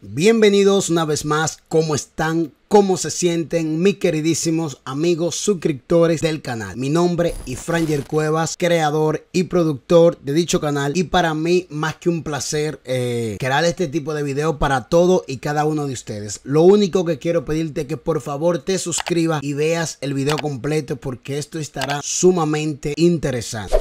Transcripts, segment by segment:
Bienvenidos una vez más, ¿cómo están? ¿Cómo se sienten mis queridísimos amigos suscriptores del canal? Mi nombre es Franger Cuevas, creador y productor de dicho canal y para mí más que un placer eh, crear este tipo de video para todo y cada uno de ustedes. Lo único que quiero pedirte es que por favor te suscribas y veas el video completo porque esto estará sumamente interesante.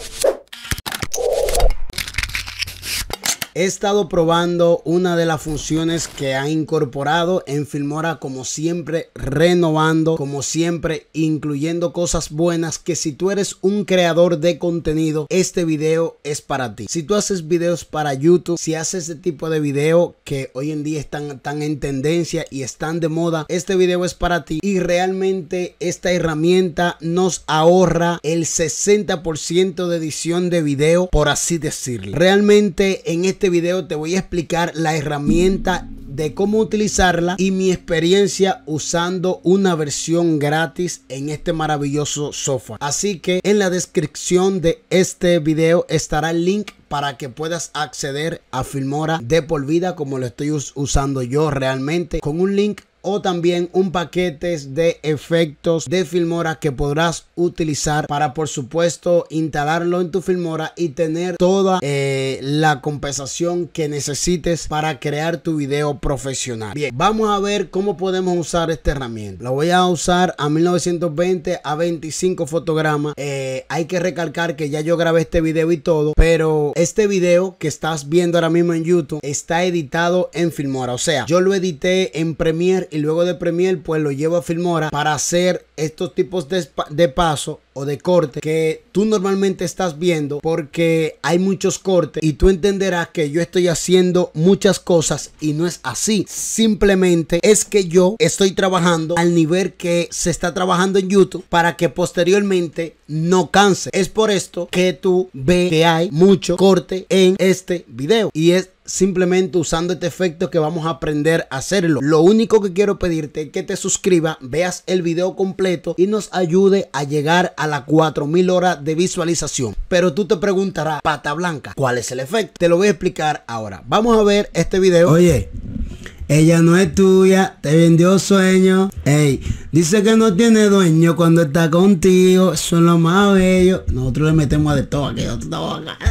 He estado probando una de las funciones que ha incorporado en Filmora como siempre renovando, como siempre incluyendo cosas buenas que si tú eres un creador de contenido, este video es para ti. Si tú haces videos para YouTube, si haces este tipo de video que hoy en día están tan en tendencia y están de moda, este video es para ti y realmente esta herramienta nos ahorra el 60% de edición de video, por así decirlo. Realmente en este vídeo este video te voy a explicar la herramienta de cómo utilizarla y mi experiencia usando una versión gratis en este maravilloso software. Así que en la descripción de este video estará el link para que puedas acceder a Filmora de por vida como lo estoy usando yo realmente con un link o también un paquete de efectos de Filmora que podrás utilizar para por supuesto instalarlo en tu Filmora y tener toda eh, la compensación que necesites para crear tu video profesional. Bien, vamos a ver cómo podemos usar esta herramienta. lo voy a usar a 1920 a 25 fotogramas. Eh, hay que recalcar que ya yo grabé este video y todo, pero este video que estás viendo ahora mismo en YouTube está editado en Filmora. O sea, yo lo edité en Premiere y luego de Premier pues lo llevo a Filmora para hacer estos tipos de, de paso o de corte que tú normalmente estás viendo porque hay muchos cortes y tú entenderás que yo estoy haciendo muchas cosas y no es así. Simplemente es que yo estoy trabajando al nivel que se está trabajando en YouTube para que posteriormente no canse. Es por esto que tú ves que hay mucho corte en este video y es simplemente usando este efecto que vamos a aprender a hacerlo. Lo único que quiero pedirte es que te suscribas, veas el video completo y nos ayude a llegar a las 4000 horas de visualización. Pero tú te preguntarás, pata blanca, ¿cuál es el efecto? Te lo voy a explicar ahora. Vamos a ver este video. Oye. Ella no es tuya, te vendió sueño. Ey, dice que no tiene dueño cuando está contigo. es lo más bello Nosotros le metemos de todo, que acá,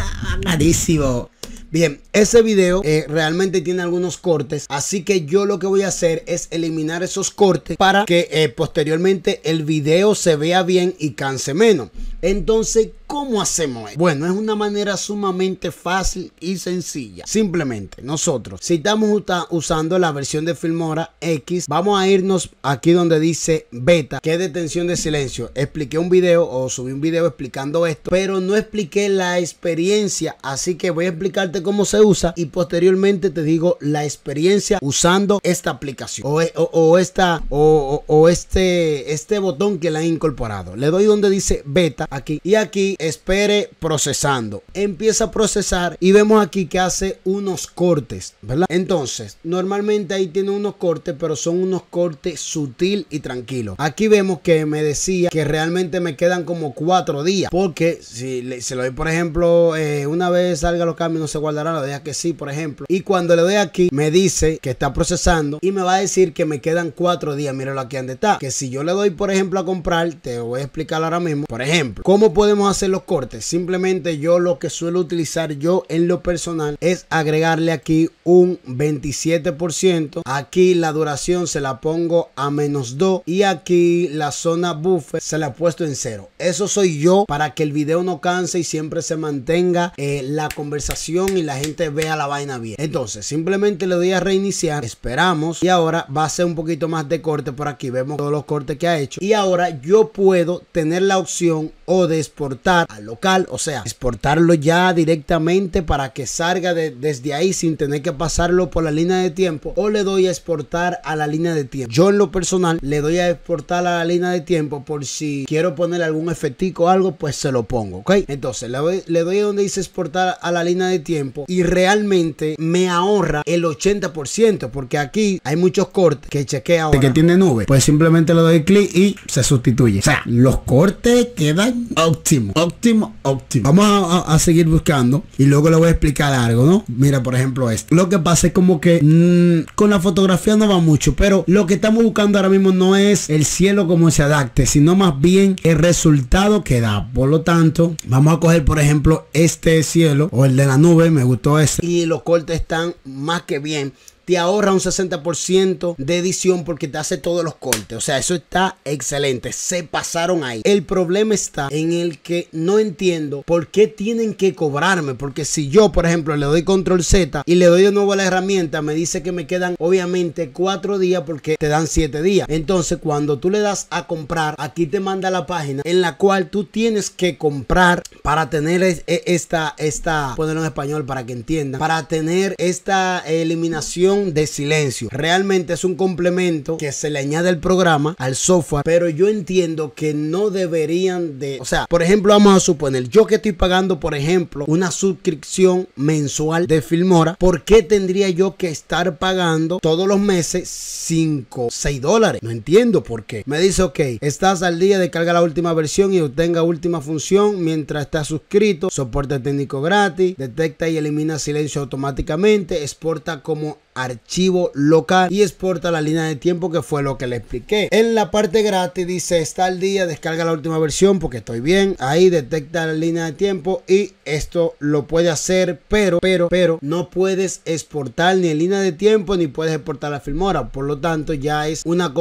Bien, ese video eh, realmente tiene algunos cortes, así que yo lo que voy a hacer es eliminar esos cortes para que eh, posteriormente el video se vea bien y canse menos. Entonces, ¿cómo hacemos esto? Bueno, es una manera sumamente fácil y sencilla. Simplemente nosotros, si estamos usando la versión de Filmora X, vamos a irnos aquí donde dice beta, que es detención de silencio. Expliqué un video o subí un video explicando esto, pero no expliqué la experiencia, así que voy a explicarte cómo se usa y posteriormente te digo la experiencia usando esta aplicación o, e, esta o, este este botón que la han incorporado. Le doy donde dice beta aquí y aquí espere procesando. Empieza a procesar y vemos aquí que hace unos cortes, ¿verdad? Entonces, normalmente ahí tiene unos cortes, pero son unos cortes sutil y tranquilo. Aquí vemos que me decía que realmente me quedan como cuatro días, porque si le, se lo doy, por ejemplo, eh, una vez salga los cambios no se guardará, lo deja que sí, por ejemplo. Y cuando le doy aquí, me dice que está procesando y me va a decir que me quedan cuatro días. Míralo aquí donde está. Que si yo le doy, por ejemplo, a comprar, te voy a explicar ahora mismo. Por ejemplo, ¿Cómo podemos hacer los cortes? Simplemente yo lo que suelo utilizar yo en lo personal es agregarle aquí un 27%. Aquí la duración se la pongo a menos 2 y aquí la zona buffer se la he puesto en 0. Eso soy yo para que el video no canse y siempre se mantenga eh, la conversación y la gente vea la vaina bien. Entonces simplemente le doy a reiniciar, esperamos y ahora va a ser un poquito más de corte por aquí. Vemos todos los cortes que ha hecho y ahora yo puedo tener la opción o de exportar al local, o sea, exportarlo ya directamente para que salga de, desde ahí sin tener que pasarlo por la línea de tiempo, o le doy a exportar a la línea de tiempo. Yo en lo personal le doy a exportar a la línea de tiempo por si quiero poner algún efectico o algo, pues se lo pongo, ¿ok? Entonces le doy, le donde dice exportar a la línea de tiempo y realmente me ahorra el 80% porque aquí hay muchos cortes que chequea ahora. Que tiene nube, pues simplemente le doy clic y se sustituye. O sea, los cortes quedan óptimo, óptimo, óptimo. Vamos a, seguir buscando y luego le voy a explicar algo, ¿no? Mira, por ejemplo, esto. Lo que pasa es como que mm, con la fotografía no va mucho, pero lo que estamos buscando ahora mismo no es el cielo como se adapte, sino más bien el resultado que da. Por lo tanto, vamos a coger, por ejemplo, este cielo o el de la nube, me gustó ese Y los cortes están más que bien te ahorra un 60% de edición porque te hace todos los cortes. O sea, eso está excelente. Se pasaron ahí. El problema está en el que no entiendo por qué tienen que cobrarme. Porque si yo, por ejemplo, le doy control Z y le doy de nuevo a la herramienta, me dice que me quedan obviamente 4 días porque te dan 7 días. Entonces, cuando tú le das a comprar, aquí te manda la página en la cual tú tienes que comprar para tener e, esta, esta, ponerlo en español para que entiendan, para tener esta eliminación de silencio. Realmente es un complemento que se le añade al programa, al software, pero yo entiendo que no deberían de, o sea, por ejemplo, vamos a suponer, yo que estoy pagando, por ejemplo, una suscripción mensual de Filmora, ¿por qué tendría yo que estar pagando todos los meses 5, 6 dólares? No entiendo por qué. Me dice, ok, estás al día, de carga la última versión y obtenga última función mientras estás suscrito, soporte técnico gratis, detecta y elimina silencio automáticamente, exporta como archivo local y exporta la línea de tiempo que fue lo que le expliqué. En la parte gratis dice está al día, descarga la última versión porque estoy bien. Ahí detecta la línea de tiempo y esto lo puede hacer, pero, pero, pero no puedes exportar ni en línea de tiempo ni puedes exportar la filmora. Por lo tanto, ya es una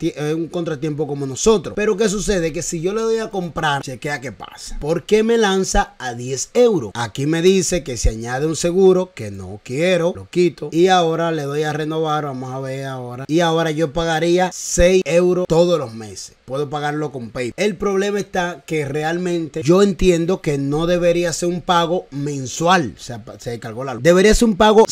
eh, un contratiempo como nosotros. Pero ¿qué sucede? Que si yo le doy a comprar, chequea que pasa. porque me lanza a 10 euros? Aquí me dice que se añade un seguro que no quiero, lo quito y ahora le doy a renovar, vamos a ver ahora. Y ahora yo pagaría 6 euros todos los meses. Puedo pagarlo con PayPal. El problema está que realmente yo entiendo que no debería ser un pago mensual. O se cargó la luz. Debería ser un pago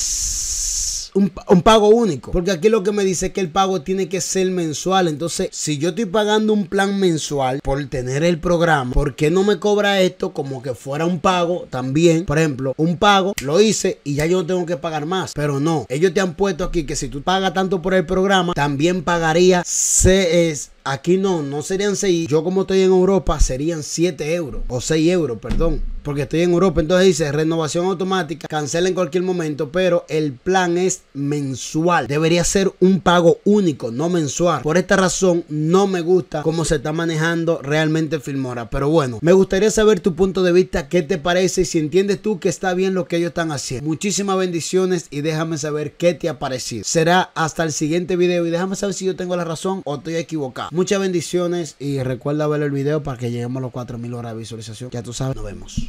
un, pago único. Porque aquí lo que me dice es que el pago tiene que ser mensual. Entonces, si yo estoy pagando un plan mensual por tener el programa, ¿por qué no me cobra esto como que fuera un pago también? Por ejemplo, un pago lo hice y ya yo no tengo que pagar más. Pero no, ellos te han puesto aquí que si tú pagas tanto por el programa, también pagaría CS e Aquí no, no serían 6. Yo como estoy en Europa serían 7 euros. O 6 euros, perdón. Porque estoy en Europa. Entonces dice renovación automática. Cancela en cualquier momento. Pero el plan es mensual. Debería ser un pago único, no mensual. Por esta razón no me gusta cómo se está manejando realmente Filmora. Pero bueno, me gustaría saber tu punto de vista. ¿Qué te parece? Y si entiendes tú que está bien lo que ellos están haciendo. Muchísimas bendiciones y déjame saber qué te ha parecido. Será hasta el siguiente video. Y déjame saber si yo tengo la razón o estoy equivocado. Muchas bendiciones y recuerda ver el video para que lleguemos a los 4000 horas de visualización. Ya tú sabes, nos vemos.